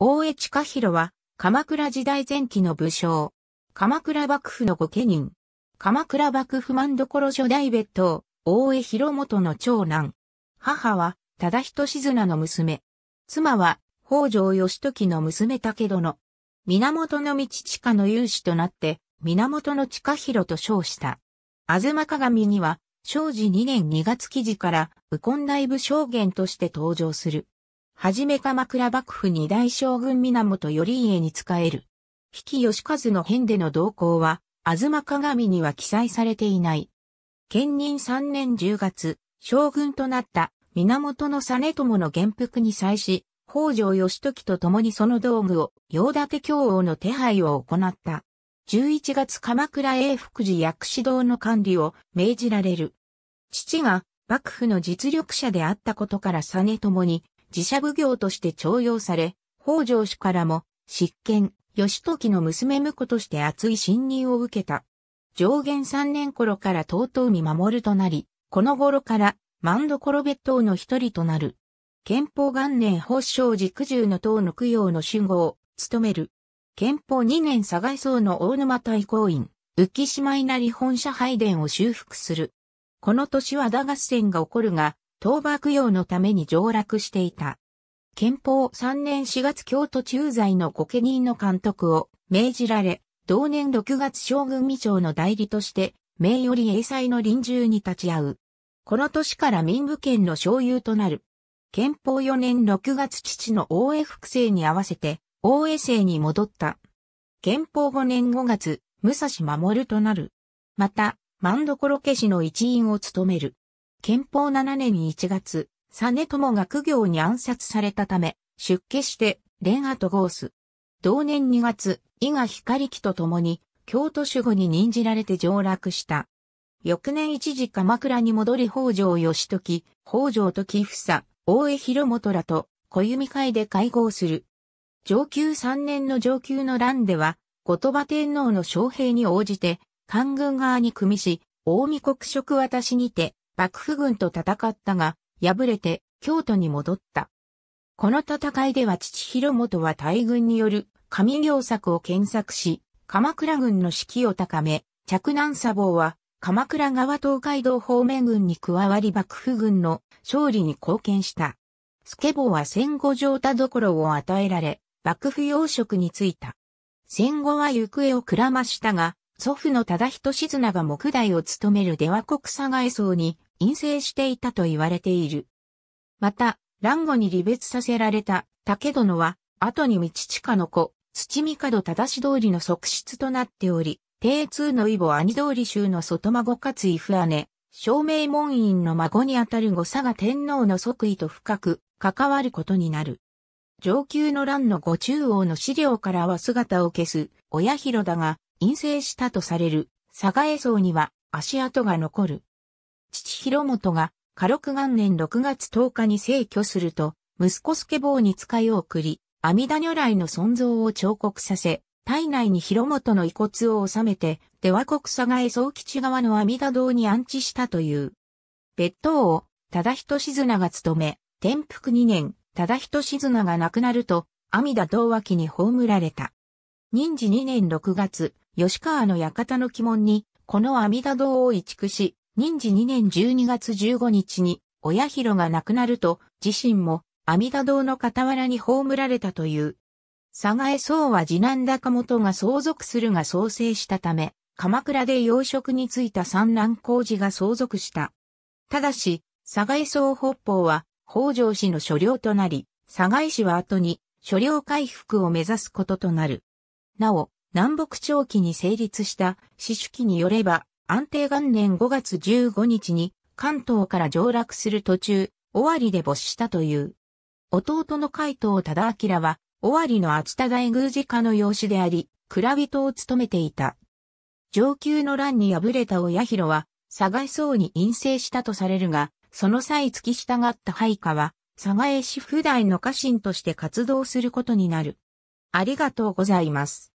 大江近広は、鎌倉時代前期の武将。鎌倉幕府の御家人。鎌倉幕府万所所代別当、大江広元の長男。母は、忠人静名の娘。妻は、北条義時の娘武殿。源の道近の勇士となって、源の近広と称した。ずま鏡には、正治2年2月記事から、右近大部将元として登場する。はじめ鎌倉幕府二大将軍源頼家に仕える。比企義和の変での動向は、東鏡には記載されていない。兼任3年10月、将軍となった源実朝の元服に際し、北条義時と共にその道具を、洋立京王の手配を行った。11月鎌倉永福寺薬師堂の管理を命じられる。父が幕府の実力者であったことから実朝に自社奉行として徴用され、北条氏からも、執権、義時の娘婿として厚い信任を受けた。上元3年頃から遠見守るとなり、この頃から万所別当の一人となる。憲法元年法正寺九十の党の供養の守護を務める。憲法2年佐賀僧の大沼大公院、浮島稲荷本社拝殿を修復する。この年は打合戦が起こるが、倒幕用のために上落していた。憲法3年4月京都駐在の御家人の監督を命じられ、同年6月将軍未長の代理として、名より英才の臨終に立ち会う。この年から民部県の所有となる。憲法4年6月父の大江複生に合わせて、大江生に戻った。憲法5年5月、武蔵守となる。また、万所家氏の一員を務める。憲法7年1月、実友が苦行に暗殺されたため、出家して、レンアとゴース。同年2月、伊賀光輝と共に、京都守護に任じられて上落した。翌年一時鎌倉に戻り北条義時、北条時房、大江広元らと小弓会で会合する。上級3年の上級の乱では、後鳥羽天皇の将兵に応じて、官軍側に組みし、大見国職渡しにて、幕府軍と戦ったが、敗れて京都に戻った。この戦いでは父広元は大軍による上行策を検索し、鎌倉軍の士気を高め、着南砂防は鎌倉側東海道方面軍に加わり幕府軍の勝利に貢献した。スケボーは戦後上田どころを与えられ、幕府要職に就いた。戦後は行方をくらましたが、祖父の忠人静名が木代を務める出羽国佐賀荘に陰性していたと言われている。また、乱語に離別させられた武殿は、後に道近の子、土見門忠通りの側室となっており、定通の異母兄通り衆の外孫かつ父姉、照明門院の孫にあたる後佐賀天皇の即位と深く関わることになる。上級の乱の五中央の資料からは姿を消す親広だが、陰性したとされる、佐賀江荘には足跡が残る。父広元が、家禄元年6月10日に逝去すると、息子助坊に使いを送り、阿弥陀如来の尊像を彫刻させ、体内に広元の遺骨を収めて、出羽国佐賀江総吉側の阿弥陀堂に安置したという。別当を、忠人静名が務め、転覆2年、忠人静名が亡くなると、阿弥陀堂脇に葬られた。任時2年6月、吉川の館の鬼門に、この阿弥陀堂を移築し、任時2年12月15日に、親広が亡くなると、自身も阿弥陀堂の傍らに葬られたという。佐賀江宗は次男高本が相続するが創生したため、鎌倉で養殖についた三男工事が相続した。ただし、佐賀江宗北方は北条氏の所領となり、佐賀江氏は後に所領回復を目指すこととなる。なお、南北朝期に成立した死守記によれば、安定元年5月15日に関東から上落する途中、尾張で没したという。弟の海藤忠明は、尾張の厚田大宮寺家の養子であり、蔵人を務めていた。上級の乱に敗れた親広は、佐賀僧に陰性したとされるが、その際付き従った配下は、佐賀江市府代の家臣として活動することになる。ありがとうございます。